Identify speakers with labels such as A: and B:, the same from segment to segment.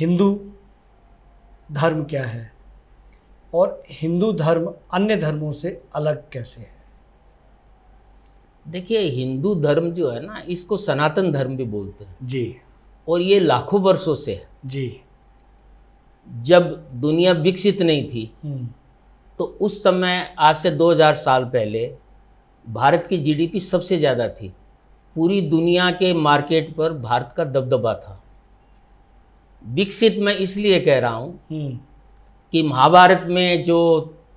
A: हिंदू धर्म क्या है और हिंदू धर्म अन्य धर्मों से अलग कैसे है देखिए हिंदू धर्म जो है ना इसको सनातन धर्म भी बोलते हैं जी और ये लाखों वर्षों से है जी जब दुनिया विकसित नहीं थी हम्म। तो उस समय आज से 2000 साल पहले भारत की जीडीपी सबसे ज़्यादा थी पूरी दुनिया के मार्केट पर भारत का दबदबा था विकसित मैं इसलिए कह रहा हूँ हम्म। कि महाभारत में जो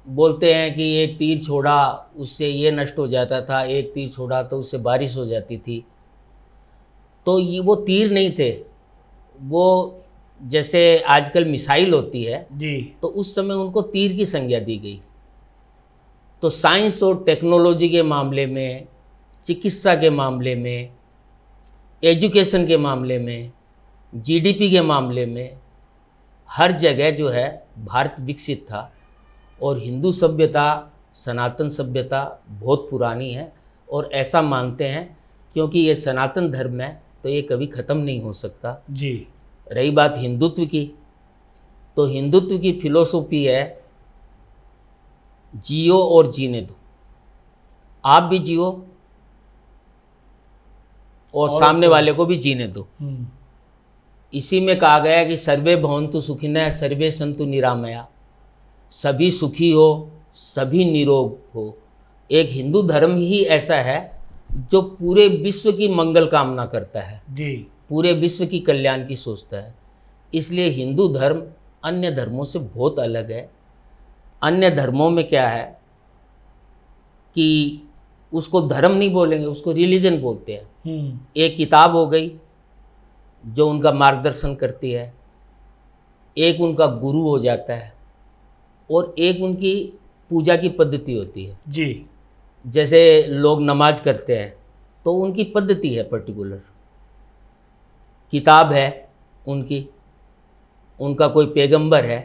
A: बोलते हैं कि एक तीर छोड़ा उससे ये नष्ट हो जाता था एक तीर छोड़ा तो उससे बारिश हो जाती थी तो ये वो तीर नहीं थे वो जैसे आजकल मिसाइल होती है जी तो उस समय उनको तीर की संज्ञा दी गई तो साइंस और टेक्नोलॉजी के मामले में चिकित्सा के मामले में एजुकेशन के मामले में जीडीपी के मामले में हर जगह जो है भारत विकसित था और हिंदू सभ्यता सनातन सभ्यता बहुत पुरानी है और ऐसा मानते हैं क्योंकि ये सनातन धर्म है तो ये कभी ख़त्म नहीं हो सकता जी रही बात हिंदुत्व की तो हिंदुत्व की फिलोसोफी है जियो और जीने दो आप भी जियो और, और सामने तो- वाले को भी जीने दो हम्म। इसी में कहा गया कि सर्वे भवंतु न सर्वे संतु निरामया सभी सुखी हो सभी निरोग हो एक हिंदू धर्म ही ऐसा है जो पूरे विश्व की मंगल कामना करता है जी पूरे विश्व की कल्याण की सोचता है इसलिए हिंदू धर्म अन्य धर्मों से बहुत अलग है अन्य धर्मों में क्या है कि उसको धर्म नहीं बोलेंगे उसको रिलीजन बोलते हैं हम्म। एक किताब हो गई जो उनका मार्गदर्शन करती है एक उनका गुरु हो जाता है और एक उनकी पूजा की पद्धति होती है जी जैसे लोग नमाज करते हैं तो उनकी पद्धति है पर्टिकुलर किताब है उनकी उनका कोई पैगंबर है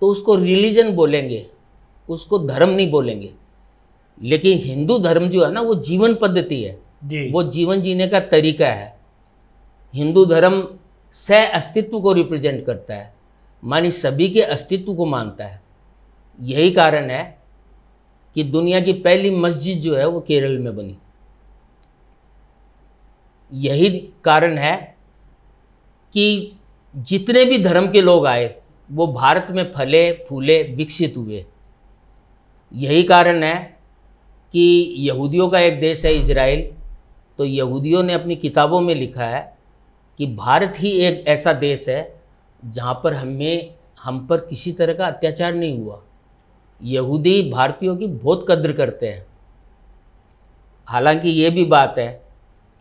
A: तो उसको रिलीजन बोलेंगे उसको धर्म नहीं बोलेंगे लेकिन हिंदू धर्म जो है ना वो जीवन पद्धति है जी। वो जीवन जीने का तरीका है हिंदू धर्म सह अस्तित्व को रिप्रेजेंट करता है मानी सभी के अस्तित्व को मानता है यही कारण है कि दुनिया की पहली मस्जिद जो है वो केरल में बनी यही कारण है कि जितने भी धर्म के लोग आए वो भारत में फले फूले विकसित हुए यही कारण है कि यहूदियों का एक देश है इसराइल तो यहूदियों ने अपनी किताबों में लिखा है कि भारत ही एक ऐसा देश है जहाँ पर हमें हम पर किसी तरह का अत्याचार नहीं हुआ यहूदी भारतीयों की बहुत कद्र करते हैं हालांकि ये भी बात है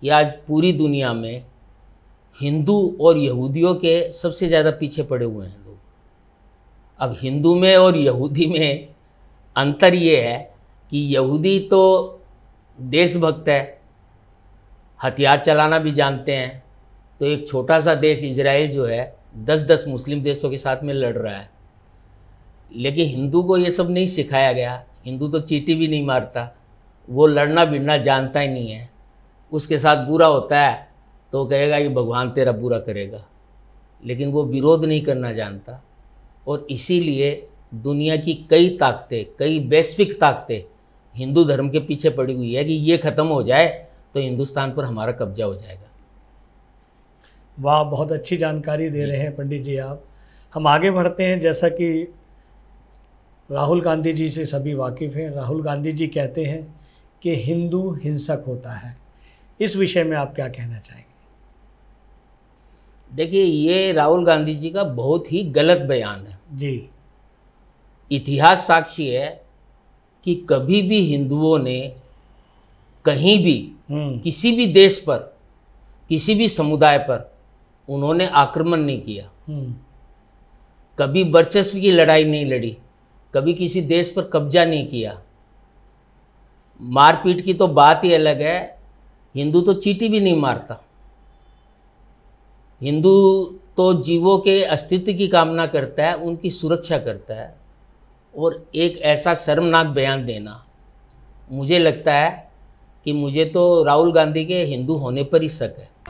A: कि आज पूरी दुनिया में हिंदू और यहूदियों के सबसे ज़्यादा पीछे पड़े हुए हैं लोग अब हिंदू में और यहूदी में अंतर ये है कि यहूदी तो देशभक्त है हथियार चलाना भी जानते हैं तो एक छोटा सा देश इसराइल जो है दस दस मुस्लिम देशों के साथ में लड़ रहा है लेकिन हिंदू को ये सब नहीं सिखाया गया हिंदू तो चीटी भी नहीं मारता वो लड़ना भिड़ना जानता ही नहीं है उसके साथ बुरा होता है तो कहेगा कि भगवान तेरा बुरा करेगा लेकिन वो विरोध नहीं करना जानता और इसीलिए दुनिया की कई ताकतें कई वैश्विक ताकतें हिंदू धर्म के पीछे पड़ी हुई है कि ये ख़त्म हो जाए तो हिंदुस्तान पर हमारा कब्जा हो जाएगा वाह बहुत अच्छी जानकारी दे रहे हैं पंडित जी आप हम आगे बढ़ते हैं जैसा कि राहुल गांधी जी से सभी वाकिफ़ हैं राहुल गांधी जी कहते हैं कि हिंदू हिंसक होता है इस विषय में आप क्या कहना चाहेंगे देखिए ये राहुल गांधी जी का बहुत ही गलत बयान है जी इतिहास साक्षी है कि कभी भी हिंदुओं ने कहीं भी हम्म। किसी भी देश पर किसी भी समुदाय पर उन्होंने आक्रमण नहीं किया हम्म। कभी वर्चस्व की लड़ाई नहीं लड़ी कभी किसी देश पर कब्जा नहीं किया मारपीट की तो बात ही अलग है हिंदू तो चीटी भी नहीं मारता हिंदू तो जीवों के अस्तित्व की कामना करता है उनकी सुरक्षा करता है और एक ऐसा शर्मनाक बयान देना मुझे लगता है कि मुझे तो राहुल गांधी के हिंदू होने पर ही शक है